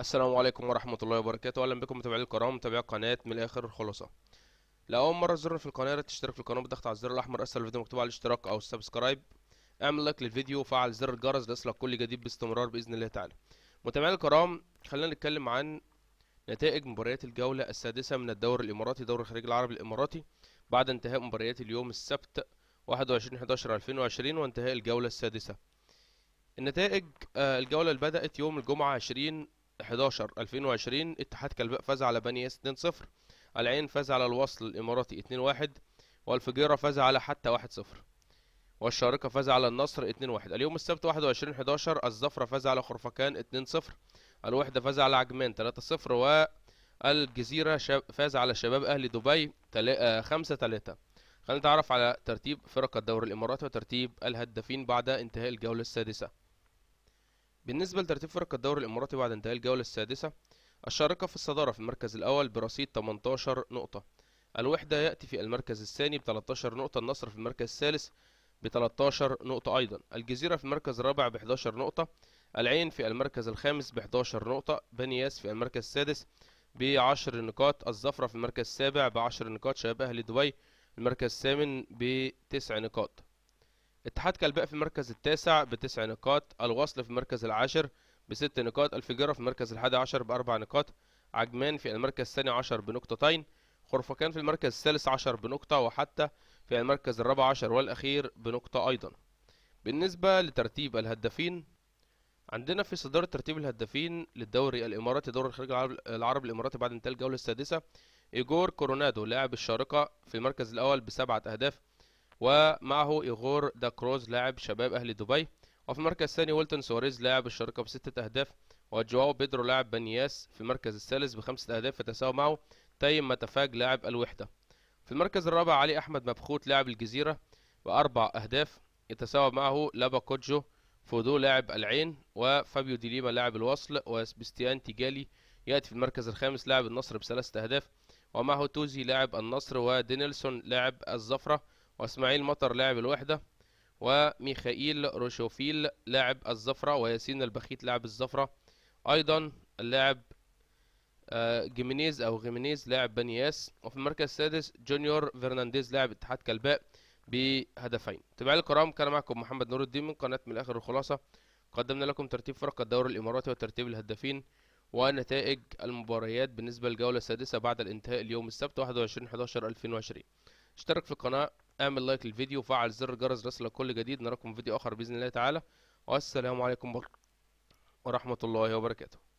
السلام عليكم ورحمة الله وبركاته أهلا بكم متابعي الكرام متابعي قناة من الآخر الخلاصة لأول مرة تزورنا في القناة تشترك في القناة بالضغط على الزر الأحمر أسفل الفيديو مكتوب على الاشتراك أو السبسكرايب اعمل لايك للفيديو وفعل زر الجرس ليصلك كل جديد باستمرار بإذن الله تعالى متابعي الكرام خلينا نتكلم عن نتائج مباريات الجولة السادسة من الدوري الإماراتي دوري الخليج العربي الإماراتي بعد انتهاء مباريات اليوم السبت 21/11/2020 وانتهاء الجولة السادسة النتائج آه، الجولة اللي بدأت يوم الجمعة 20 11 2020 اتحاد كلباء فاز على بنياس 2-0 العين فاز على الوصل الاماراتي 2-1 والفجيرة فاز على حتى 1-0 والشارقة فاز على النصر 2-1 اليوم السبت 21 11 الزفرة فاز على خرفكان 2-0 الوحدة فاز على عجمان 3-0 والجزيرة فاز على شباب أهلي دبي 5-3 آه، خلينا نتعرف على ترتيب فرق الدوري الإماراتي وترتيب الهدافين بعد انتهاء الجولة السادسة بالنسبة لترتيب فرق الدوري الإماراتي بعد انتهاء الجولة السادسة الشارقة في الصدارة في المركز الأول برصيد 18 نقطة الوحدة يأتي في المركز الثاني ب 13 نقطة النصر في المركز الثالث ب 13 نقطة أيضا الجزيرة في المركز الرابع ب 11 نقطة العين في المركز الخامس ب 11 نقطة بني ياس في المركز السادس ب 10 نقاط الزفرة في المركز السابع ب 10 نقاط شباب أهلي دبي المركز الثامن ب 9 نقاط اتحاد كلباء في المركز التاسع بتسع نقاط الوصل في المركز العاشر بست نقاط الفجيرة في المركز الحادي عشر بأربع نقاط عجمان في المركز الثاني عشر بنقطتين خرفكان في المركز الثالث عشر بنقطة وحتى في المركز الرابع عشر والأخير بنقطة أيضا بالنسبة لترتيب الهدافين عندنا في صدارة ترتيب الهدافين للدوري الإماراتي دوري الخليج العربي الإماراتي بعد انتهاء الجولة السادسة إيجور كورونادو لاعب الشارقة في المركز الأول بسبعة أهداف ومعه إيغور داكروز لاعب شباب أهلي دبي وفي المركز الثاني ويلتون سواريز لاعب الشركة بستة أهداف وجواو بيدرو لاعب بنياس في المركز الثالث بخمسة أهداف يتساوى معه تايم متفاج لاعب الوحدة في المركز الرابع علي أحمد مبخوت لاعب الجزيرة بأربع أهداف يتساوى معه لابا كوجو فودو لاعب العين وفابيو ديليما لاعب الوصل وسبستيان تيجالي يأتي في المركز الخامس لاعب النصر بثلاثة أهداف ومعه توزي لاعب النصر ودينيلسون لاعب الزفرة واسماعيل مطر لاعب الوحدة وميخائيل روشوفيل لاعب الزفرة وياسين البخيت لاعب الزفرة أيضا اللاعب آه، جيمينيز أو غيمينيز لاعب بنياس وفي المركز السادس جونيور فرنانديز لاعب اتحاد كلباء بهدفين تابعي الكرام كان معكم محمد نور الدين من قناة من الآخر الخلاصة قدمنا لكم ترتيب فرق الدوري الإماراتي وترتيب الهدافين ونتائج المباريات بالنسبة للجولة السادسة بعد الانتهاء اليوم السبت 21/11/2020 اشترك في القناة اعمل لايك للفيديو وفعل زر الجرس ليصلك كل جديد نراكم في فيديو اخر باذن الله تعالى والسلام عليكم ورحمة الله وبركاته